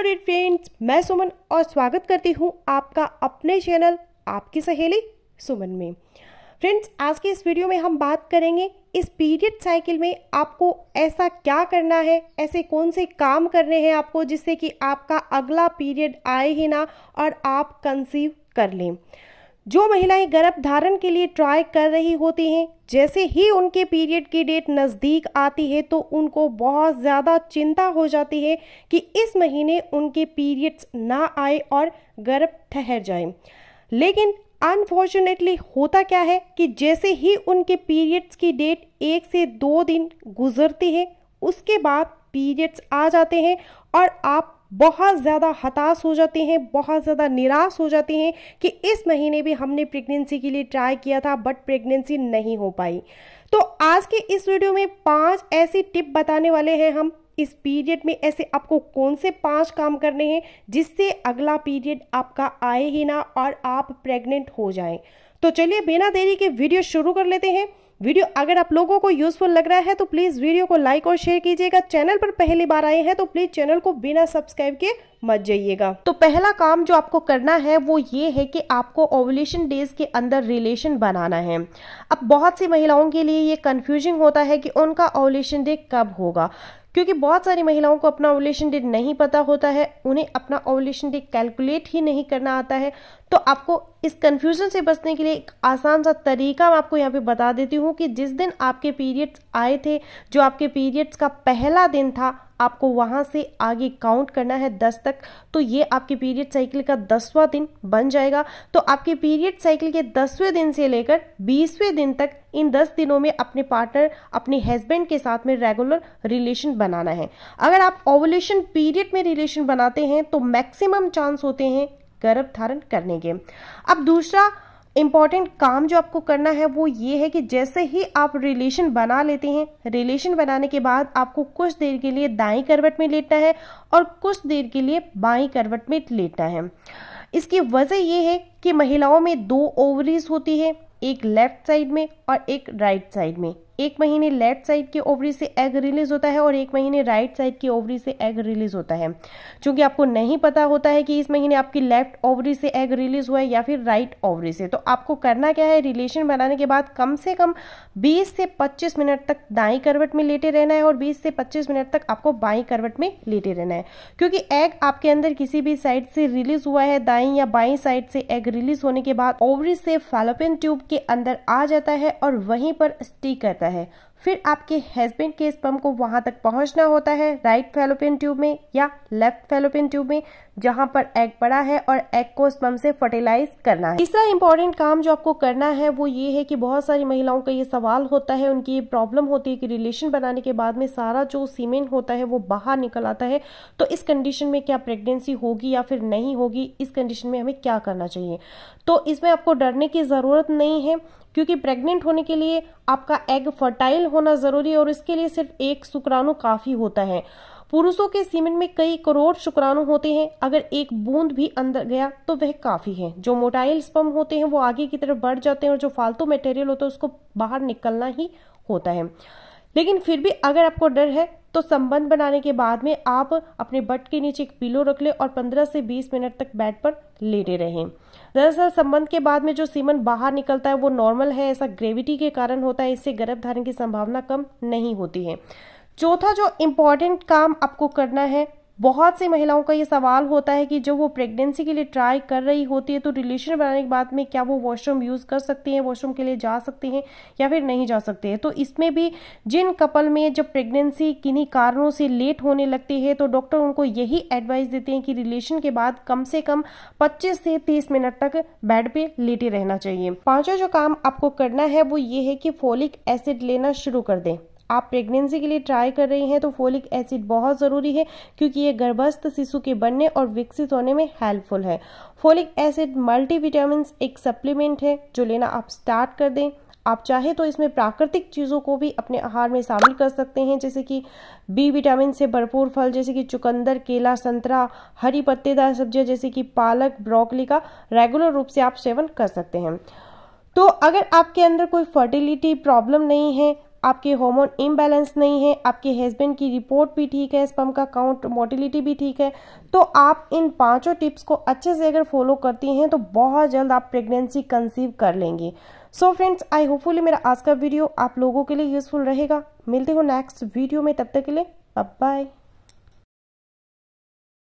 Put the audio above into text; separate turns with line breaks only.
hello friends मैं सुमन और स्वागत करती हूँ आपका अपने चैनल आपकी सहेली सुमन में फ्रेंड्स आज के इस वीडियो में हम बात करेंगे इस पीरियड साइकिल में आपको ऐसा क्या करना है ऐसे कौन से काम करने हैं आपको जिससे कि आपका अगला पीरियड आए ही ना और आप कंसीव कर लें जो महिलाएं गर्भ धारण के लिए ट्राई कर रही होती हैं जैसे ही उनके पीरियड की डेट नज़दीक आती है तो उनको बहुत ज़्यादा चिंता हो जाती है कि इस महीने उनके पीरियड्स ना आए और गर्भ ठहर जाए लेकिन अनफॉर्चुनेटली होता क्या है कि जैसे ही उनके पीरियड्स की डेट एक से दो दिन गुजरती है उसके बाद पीरियड्स आ जाते हैं और आप बहुत ज़्यादा हताश हो जाते हैं बहुत ज़्यादा निराश हो जाते हैं कि इस महीने भी हमने प्रेगनेंसी के लिए ट्राई किया था बट प्रेगनेंसी नहीं हो पाई तो आज के इस वीडियो में पांच ऐसी टिप बताने वाले हैं हम इस पीरियड में ऐसे आपको कौन से पांच काम करने हैं जिससे अगला पीरियड आपका आए ही ना और आप प्रेग्नेंट हो जाएं तो चलिए बिना देरी के वीडियो शुरू कर लेते हैं वीडियो अगर आप लोगों को यूजफुल लग रहा है तो प्लीज़ वीडियो को लाइक और शेयर कीजिएगा चैनल पर पहली बार आए हैं तो प्लीज़ चैनल को बिना सब्सक्राइब के मत जाइएगा तो पहला काम जो आपको करना है वो ये है कि आपको ओवलेशन डेज के अंदर रिलेशन बनाना है अब बहुत सी महिलाओं के लिए ये कन्फ्यूजिंग होता है कि उनका ओवलेशन डे कब होगा क्योंकि बहुत सारी महिलाओं को अपना ओवलेशन डेट नहीं पता होता है उन्हें अपना ओवलेशन डेट कैलकुलेट ही नहीं करना आता है तो आपको इस कन्फ्यूजन से बचने के लिए एक आसान सा तरीका मैं आपको यहाँ पे बता देती हूँ कि जिस दिन आपके पीरियड्स आए थे जो आपके पीरियड्स का पहला दिन था आपको वहाँ से आगे काउंट करना है दस तक तो ये आपके पीरियड साइकिल का दसवा दिन बन जाएगा तो आपके पीरियड साइकिल के दसवें दिन से लेकर बीसवें दिन तक इन दस दिनों में अपने पार्टनर अपने हस्बैंड के साथ में रेगुलर रिलेशन बनाना है अगर आप ओवलेशन पीरियड में रिलेशन बनाते हैं तो मैक्सिमम चांस होते हैं गर्भ धारण करने के अब दूसरा इम्पॉर्टेंट काम जो आपको करना है वो ये है कि जैसे ही आप रिलेशन बना लेते हैं रिलेशन बनाने के बाद आपको कुछ देर के लिए दाई करवट में लेटना है और कुछ देर के लिए बाई करवट में लेटना है इसकी वजह ये है कि महिलाओं में दो ओवरीज होती है एक लेफ्ट साइड में और एक राइट साइड में एक महीने लेफ्ट साइड के ओवरी से एग रिलीज होता है और एक महीने राइट साइड की ओवरी से एग रिलीज होता है चूंकि आपको नहीं पता होता है कि इस महीने आपकी लेफ्ट ओवरी से एग रिलीज हुआ है या फिर राइट ओवरी से तो आपको करना क्या है रिलेशन बनाने के बाद कम से कम बीस से पच्चीस मिनट तक दाई करवट में लेटे रहना है और बीस से पच्चीस मिनट तक आपको बाई करवट में लेटे रहना है क्योंकि एग आपके अंदर किसी भी साइड से रिलीज हुआ है दाई या बाई साइड से एग रिलीज होने के बाद ओवरी से फैलोपियन ट्यूब के अंदर आ जाता है और वहीं पर स्टीक करता है होता है फिर आपके हस्बैंड के स्पम को वहाँ तक पहुँचना होता है राइट फेलोपियन ट्यूब में या लेफ्ट फेलोपियन ट्यूब में जहाँ पर एग पड़ा है और एग को स्पम से फर्टिलाइज करना है तीसरा इम्पोर्टेंट काम जो आपको करना है वो ये है कि बहुत सारी महिलाओं का ये सवाल होता है उनकी ये प्रॉब्लम होती है कि रिलेशन बनाने के बाद में सारा जो सीमेंट होता है वो बाहर निकल आता है तो इस कंडीशन में क्या प्रेगनेंसी होगी या फिर नहीं होगी इस कंडीशन में हमें क्या करना चाहिए तो इसमें आपको डरने की ज़रूरत नहीं है क्योंकि प्रेग्नेंट होने के लिए आपका एग फर्टाइल होना ज़रूरी है और इसके लिए सिर्फ एक शुक्राणु काफ़ी होता है पुरुषों के सीमेंट में कई करोड़ शुक्राणु होते हैं अगर एक बूंद भी अंदर गया तो वह काफ़ी है जो मोटाइल स्पम होते हैं वो आगे की तरफ बढ़ जाते हैं और जो फालतू मटेरियल होता है उसको बाहर निकलना ही होता है लेकिन फिर भी अगर आपको डर है तो संबंध बनाने के बाद में आप अपने बट के नीचे एक पिलो रख लें और 15 से 20 मिनट तक बेड पर लेटे रहें दरअसल संबंध के बाद में जो सीमन बाहर निकलता है वो नॉर्मल है ऐसा ग्रेविटी के कारण होता है इससे गर्भधारण की संभावना कम नहीं होती है चौथा जो इम्पॉर्टेंट काम आपको करना है बहुत सी महिलाओं का ये सवाल होता है कि जब वो प्रेगनेंसी के लिए ट्राई कर रही होती है तो रिलेशन बनाने के बाद में क्या वो वॉशरूम यूज़ कर सकती हैं वॉशरूम के लिए जा सकती हैं या फिर नहीं जा सकते हैं तो इसमें भी जिन कपल में जब प्रेगनेंसी किन्हीं कारणों से लेट होने लगती है तो डॉक्टर उनको यही एडवाइस देते हैं कि रिलेशन के बाद कम से कम पच्चीस से तीस मिनट तक बेड पर लेटे रहना चाहिए पाँचों जो काम आपको करना है वो ये है कि फोलिक एसिड लेना शुरू कर दें आप प्रेगनेंसी के लिए ट्राई कर रही हैं तो फोलिक एसिड बहुत ज़रूरी है क्योंकि ये गर्भस्थ शिशु के बनने और विकसित होने में हेल्पफुल है फोलिक एसिड मल्टीविटामिन एक सप्लीमेंट है जो लेना आप स्टार्ट कर दें आप चाहे तो इसमें प्राकृतिक चीज़ों को भी अपने आहार में शामिल कर सकते हैं जैसे कि बी विटामिन से भरपूर फल जैसे कि चुकंदर केला संतरा हरी पत्तेदार सब्जियां जैसे कि पालक ब्रोकली का रेगुलर रूप से आप सेवन कर सकते हैं तो अगर आपके अंदर कोई फर्टिलिटी प्रॉब्लम नहीं है आपके हार्मोन इम्बैलेंस नहीं है आपके हस्बैंड की रिपोर्ट भी ठीक है स्पम का काउंट मोटिलिटी भी ठीक है तो आप इन पांचों टिप्स को अच्छे से अगर फॉलो करती हैं तो बहुत जल्द आप प्रेगनेंसी कंसीव कर लेंगे सो फ्रेंड्स आई होपफुली मेरा आज का वीडियो आप लोगों के लिए यूजफुल रहेगा मिलते हो नेक्स्ट वीडियो में तब तक के लिए बाय